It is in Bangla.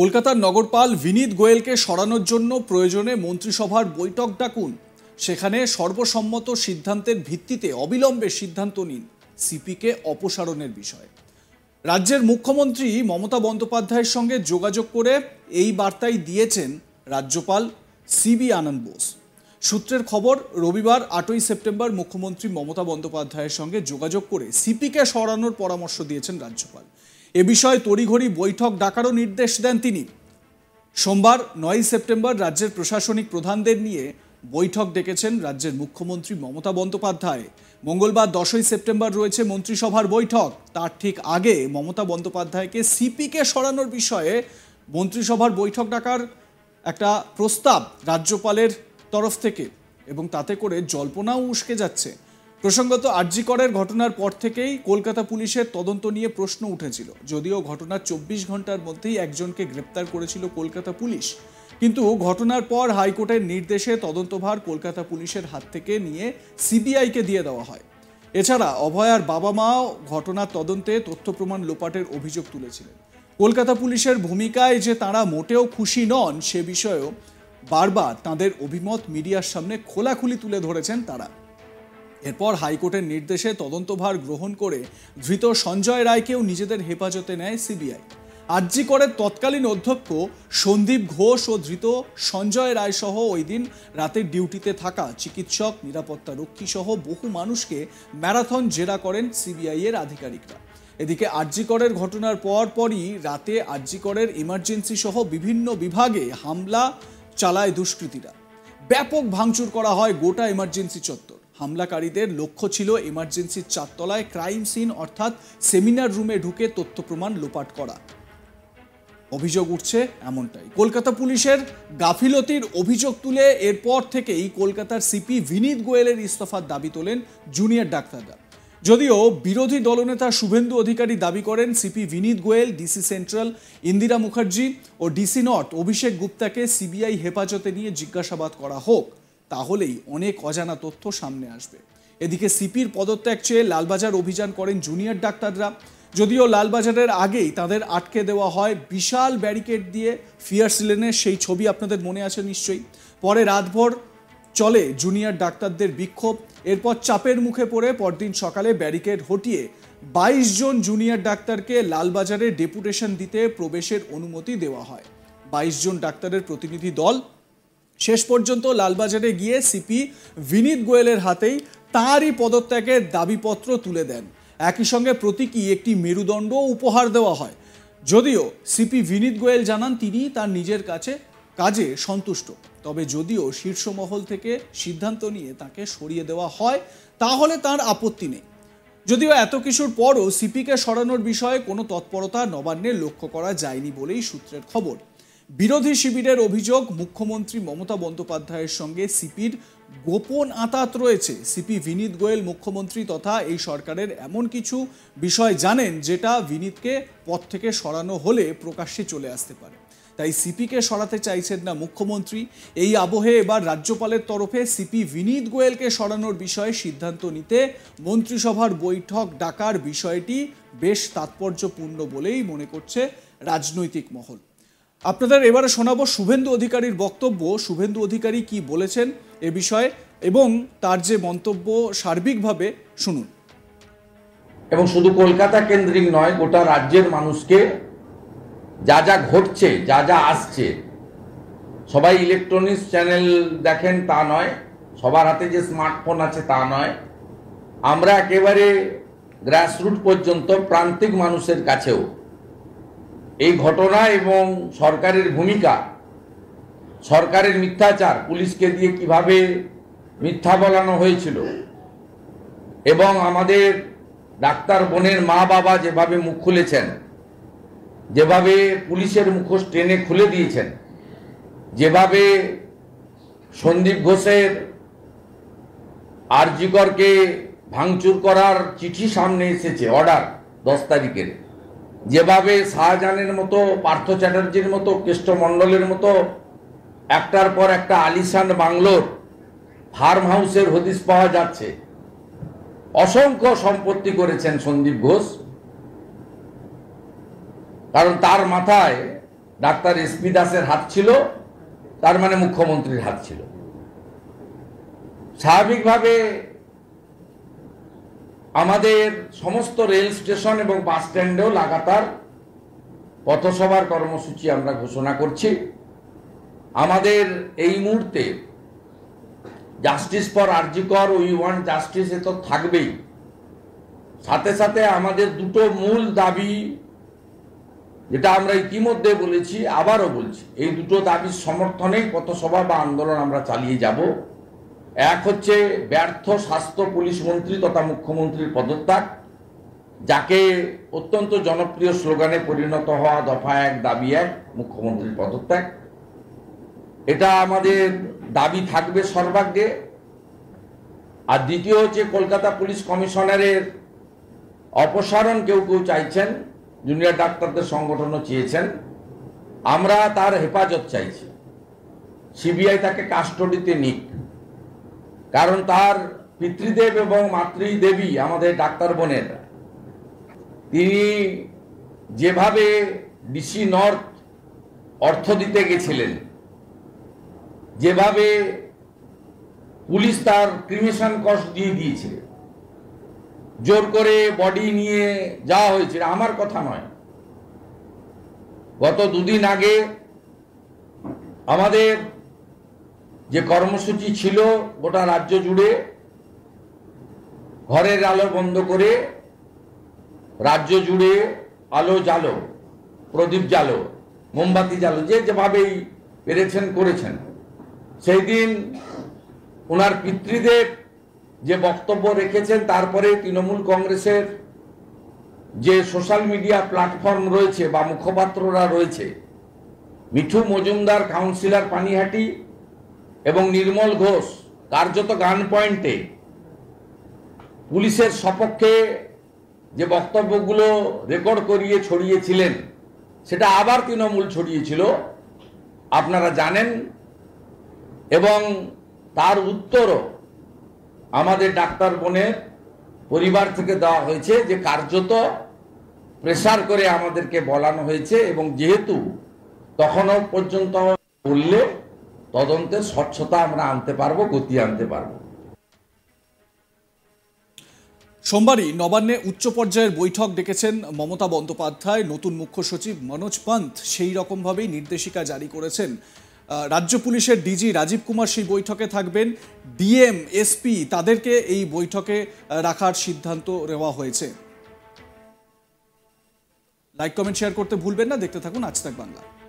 কলকাতার নগরপাল বিনীত গোয়েলকে সরানোর জন্য প্রয়োজনে মন্ত্রিসভার বৈঠক ডাকুন সেখানে সর্বসম্মত সিদ্ধান্তের ভিত্তিতে অবিলম্বে সিদ্ধান্ত নিন সিপিকে অপসারণের বিষয়ে রাজ্যের মুখ্যমন্ত্রী মমতা বন্দ্যোপাধ্যায়ের সঙ্গে যোগাযোগ করে এই বার্তাই দিয়েছেন রাজ্যপাল সিবি আনন্দ বোস সূত্রের খবর রবিবার আটই সেপ্টেম্বর মুখ্যমন্ত্রী মমতা বন্দ্যোপাধ্যায়ের সঙ্গে যোগাযোগ করে সিপিকে সরানোর পরামর্শ দিয়েছেন রাজ্যপাল এ বিষয়ে তড়িঘড়ি বৈঠক ডাকারও নির্দেশ দেন তিনি সোমবার নয় সেপ্টেম্বর রাজ্যের প্রশাসনিক প্রধানদের নিয়ে বৈঠক ডেকেছেন রাজ্যের মুখ্যমন্ত্রী মমতা বন্দ্যোপাধ্যায় মঙ্গলবার দশই সেপ্টেম্বর রয়েছে মন্ত্রিসভার বৈঠক তার ঠিক আগে মমতা বন্দ্যোপাধ্যায়কে সিপিকে সরানোর বিষয়ে মন্ত্রিসভার বৈঠক ডাকার একটা প্রস্তাব রাজ্যপালের তরফ থেকে এবং তাতে করে জল্পনাও উস্কে যাচ্ছে প্রসঙ্গত আরজি করের ঘটনার পর থেকেই কলকাতা পুলিশের তদন্ত নিয়ে প্রশ্ন উঠেছিল যদিও ঘটনার চব্বিশ ঘন্টার মধ্যেই একজনকে গ্রেপ্তার করেছিল কলকাতা পুলিশ কিন্তু ঘটনার পর হাইকোর্টের নির্দেশে তদন্তভার কলকাতা পুলিশের হাত থেকে নিয়ে সিবিআইকে দিয়ে দেওয়া হয় এছাড়া অভয়ার বাবা মাও ঘটনার তদন্তে তথ্য প্রমাণ লোপাটের অভিযোগ তুলেছিলেন কলকাতা পুলিশের ভূমিকায় যে তারা মোটেও খুশি নন সে বিষয়েও বারবার তাদের অভিমত মিডিয়ার সামনে খোলাখুলি তুলে ধরেছেন তারা এরপর হাইকোর্টের নির্দেশে তদন্তভার গ্রহণ করে ধৃত সঞ্জয় রায়কেও নিজেদের হেফাজতে নেয় সিবিআই আর্জি করে তৎকালীন অধ্যক্ষ সন্দীপ ঘোষ ও ধৃত সঞ্জয় রায় সহ ওই দিন রাতে ডিউটিতে থাকা চিকিৎসক নিরাপত্তা রক্ষী সহ বহু মানুষকে ম্যারাথন জেরা করেন সিবিআই এর আধিকারিকরা এদিকে আরজিকরের ঘটনার পর পরই রাতে আরজিকরের ইমার্জেন্সি সহ বিভিন্ন বিভাগে হামলা চালায় দুষ্কৃতীরা ব্যাপক ভাঙচুর করা হয় গোটা ইমার্জেন্সি চত্বর হামলাকারীদের লক্ষ্য ছিল এমার্জেন্সির চারতলায় ক্রাইম সিন অর্থাৎ সেমিনার রুমে ঢুকে তথ্য প্রমাণ লোপাট করা অভিযোগ উঠছে এমনটাই কলকাতা পুলিশের গাফিলতির অভিযোগ তুলে এরপর থেকেই কলকাতার সিপি বিনীত গোয়েলের ইস্তফার দাবি তোলেন জুনিয়র ডাক্তাররা যদিও বিরোধী দলনেতা শুভেন্দু অধিকারী দাবি করেন CP Vineet Goyal DC central Indira Mukherjee ও ডিসি নর্থ অভিষেক গুপ্তাকে সিবিআই হেফাজতে নিয়ে জিজ্ঞাসাবাদ করা হোক তাহলেই অনেক অজানা তথ্য সামনে আসবে এদিকে সিপির পদত্যাগ চেয়ে লালবাজার অভিযান করেন জুনিয়র ডাক্তাররা যদিও লালবাজারের আগেই তাদের আটকে দেওয়া হয় বিশাল ব্যারিকেড দিয়ে ফিয়ার্স সিলেনের সেই ছবি আপনাদের মনে আছে নিশ্চয়ই পরে রাতভর চলে জুনিয়র ডাক্তারদের বিক্ষোভ এরপর চাপের মুখে পড়ে পরদিন সকালে ব্যারিকেড হটিয়ে বাইশ জন জুনিয়র ডাক্তারকে লালবাজারে ডেপুটেশন দিতে প্রবেশের অনুমতি দেওয়া হয় বাইশ জন ডাক্তারের প্রতিনিধি দল শেষ পর্যন্ত লালবাজারে গিয়ে সিপি ভিনীত গোয়েলের হাতেই তাঁরই পদত্যাগের দাবিপত্র তুলে দেন একই সঙ্গে প্রতীকী একটি মেরুদণ্ড উপহার দেওয়া হয় যদিও সিপি ভিনীত গোয়েল জানান তিনি তার নিজের কাছে কাজে সন্তুষ্ট তবে যদিও শীর্ষমহল থেকে সিদ্ধান্ত নিয়ে তাকে সরিয়ে দেওয়া হয় তাহলে তার আপত্তি নেই যদিও এত কিছুর পরও সিপিকে সরানোর বিষয়ে কোনো তৎপরতা নবান্নে লক্ষ্য করা যায়নি বলেই সূত্রের খবর বিরোধী শিবিরের অভিযোগ মুখ্যমন্ত্রী মমতা বন্দ্যোপাধ্যায়ের সঙ্গে সিপির গোপন আতাত রয়েছে সিপি বিনীত গোয়েল মুখ্যমন্ত্রী তথা এই সরকারের এমন কিছু বিষয় জানেন যেটা বিনীতকে পথ থেকে সরানো হলে প্রকাশ্যে চলে আসতে পারে তাই সিপিকে সরাতে চাইছেন না মুখ্যমন্ত্রী এই আবহে এবার রাজ্যপালের তরফে সিপি বিনীত গোয়েলকে সরানোর বিষয়ে সিদ্ধান্ত নিতে মন্ত্রিসভার বৈঠক ডাকার বিষয়টি বেশ তাৎপর্যপূর্ণ বলেই মনে করছে রাজনৈতিক মহল আপনাদের এবারে শোনাবো শুভেন্দু অধিকারীর বক্তব্য শুভেন্দু অধিকারী কি বলেছেন এ বিষয়ে এবং তার যে মন্তব্য সার্বিকভাবে শুনুন এবং শুধু কলকাতা কেন্দ্রিক নয় গোটা রাজ্যের মানুষকে যা যা ঘটছে যা যা আসছে সবাই ইলেকট্রনিক্স চ্যানেল দেখেন তা নয় সবার হাতে যে স্মার্টফোন আছে তা নয় আমরা একেবারে গ্রাসরুট পর্যন্ত প্রান্তিক মানুষের কাছেও এই ঘটনা এবং সরকারের ভূমিকা সরকারের মিথ্যাচার পুলিশকে দিয়ে কিভাবে মিথ্যা বলানো হয়েছিল এবং আমাদের ডাক্তার বোনের মা বাবা যেভাবে মুখ খুলেছেন যেভাবে পুলিশের মুখোশ টেনে খুলে দিয়েছেন যেভাবে সন্দীপ ঘোষের আরজিকরকে ভাঙচুর করার চিঠি সামনে এসেছে অর্ডার দশ তারিখের যেভাবে শাহজাহানের মতো পার্থ চ্যাটার্জির মতো কৃষ্ণমণ্ডলের মতো একটার পর একটা আলিশান বাংলোর ফার্ম হাউসের হদিস পাওয়া যাচ্ছে অসংখ্য সম্পত্তি করেছেন সন্দীপ ঘোষ কারণ তার মাথায় ডাক্তার এসপি দাসের হাত ছিল তার মানে মুখ্যমন্ত্রীর হাত ছিল স্বাভাবিকভাবে আমাদের সমস্ত রেল স্টেশন এবং বাস স্ট্যান্ডেও লাগাতার পথসভার কর্মসূচি আমরা ঘোষণা করছি আমাদের এই মুহূর্তে justice for RG Kar we want justice এ তো থাকবেই সাথে সাথে আমাদের দুটো মূল দাবি যেটা আমরা ইতিমধ্যে বলেছি আবারও বলছি এই দুটো দাবির সমর্থনেই পথসভা বা আন্দোলন আমরা চালিয়ে যাব এক হচ্ছে ব্যর্থ স্বাস্থ্য পুলিশ মন্ত্রী তথা মুখ্যমন্ত্রীর পদত্যাগ যাকে অত্যন্ত জনপ্রিয় স্লোগানে পরিণত হওয়া দফা এক দাবি এক মুখ্যমন্ত্রীর পদত্যাগ এটা আমাদের দাবি থাকবে সর্বাগ্রে আর দ্বিতীয় হচ্ছে কলকাতা পুলিশ কমিশনারের অপসারণ কেউ কেউ চাইছেন জুনিয়র ডাক্তারদের সংগঠনও চেয়েছেন আমরা তার হেফাজত চাইছি সিবিআই তাকে কাস্টডিতে নিক কারণ তার পিতৃদেব এবং মাতৃদেবী আমাদের ডাক্তার বোনের তিনি যেভাবে ডিসি নর্থ অর্থ দিতে গেছিলেন যেভাবে পুলিশ তার ক্রিমেশন কস্ট দিয়ে দিয়েছিল জোর করে বডি নিয়ে যাওয়া হয়েছিল আমার কথা নয় গত দুদিন আগে আমাদের যে কর্মসূচি ছিল গোটা রাজ্য জুড়ে ঘরের আলো বন্ধ করে রাজ্য জুড়ে আলো জ্বালো প্রদীপ জ্বালো মোমবাতি জ্বালো যে যেভাবেই পেরেছেন করেছেন সেই দিন ওনার পিতৃদেব যে বক্তব্য রেখেছেন তারপরে তৃণমূল কংগ্রেসের যে সোশ্যাল মিডিয়া প্ল্যাটফর্ম রয়েছে বা মুখপাত্ররা রয়েছে মিঠু মজুমদার কাউন্সিলর পানিহাটি এবং নির্মল ঘোষ কার্যত গান পয়েন্টে পুলিশের সপক্ষে যে বক্তব্যগুলো রেকর্ড করিয়ে ছড়িয়েছিলেন সেটা আবার তৃণমূল ছড়িয়েছিল আপনারা জানেন এবং তার উত্তরও আমাদের ডাক্তার বোনের পরিবার থেকে দেওয়া হয়েছে যে কার্যত প্রেশার করে আমাদেরকে বলানো হয়েছে এবং যেহেতু তখনও পর্যন্ত বললে তদন্তের স্বচ্ছতা আমরা আনতে পারবো গতি আনতে পারবো সোমবারই নবান্নে উচ্চ পর্যায়ের বৈঠক ডেকেছেন মমতা বন্দ্যোপাধ্যায় নতুন মুখ্য সচিব মনোজ পান্থ সেই রকমভাবেই নির্দেশিকা জারি করেছেন রাজ্য পুলিশের ডিজি রাজীব কুমার সেই বৈঠকে থাকবেন ডিএম এসপি তাদেরকে এই বৈঠকে রাখার সিদ্ধান্ত নেওয়া হয়েছে লাইক কমেন্ট শেয়ার করতে ভুলবেন না দেখতে থাকুন আজ তাক বাংলা